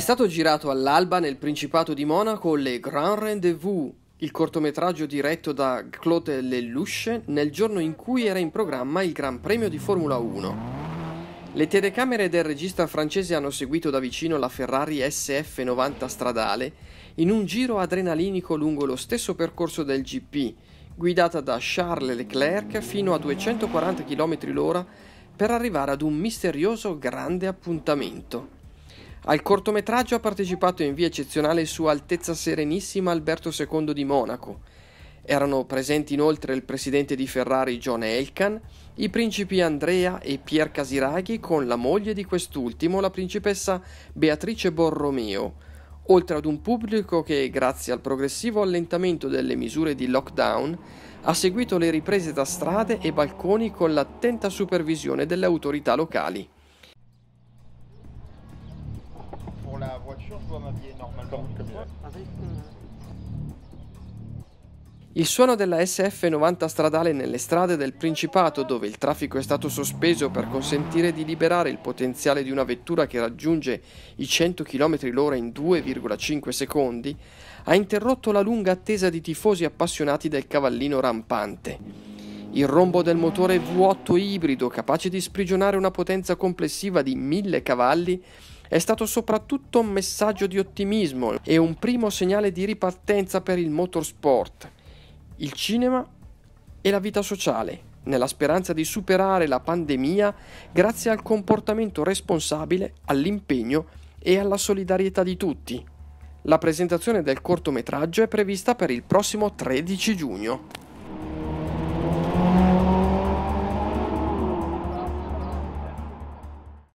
È stato girato all'alba nel Principato di Monaco Le Grand Rendezvous, il cortometraggio diretto da Claude Lelouch nel giorno in cui era in programma il Gran Premio di Formula 1. Le telecamere del regista francese hanno seguito da vicino la Ferrari SF90 stradale in un giro adrenalinico lungo lo stesso percorso del GP, guidata da Charles Leclerc fino a 240 km/h per arrivare ad un misterioso grande appuntamento. Al cortometraggio ha partecipato in via eccezionale Sua Altezza Serenissima Alberto II di Monaco. Erano presenti inoltre il presidente di Ferrari John Elkan, i principi Andrea e Pier Casiraghi con la moglie di quest'ultimo, la principessa Beatrice Borromeo, oltre ad un pubblico che, grazie al progressivo allentamento delle misure di lockdown, ha seguito le riprese da strade e balconi con l'attenta supervisione delle autorità locali. il suono della SF90 stradale nelle strade del Principato, dove il traffico è stato sospeso per consentire di liberare il potenziale di una vettura che raggiunge i 100 km l'ora in 2,5 secondi, ha interrotto la lunga attesa di tifosi appassionati del cavallino rampante. Il rombo del motore V8 ibrido, capace di sprigionare una potenza complessiva di 1000 cavalli, è stato soprattutto un messaggio di ottimismo e un primo segnale di ripartenza per il motorsport, il cinema e la vita sociale, nella speranza di superare la pandemia grazie al comportamento responsabile, all'impegno e alla solidarietà di tutti. La presentazione del cortometraggio è prevista per il prossimo 13 giugno.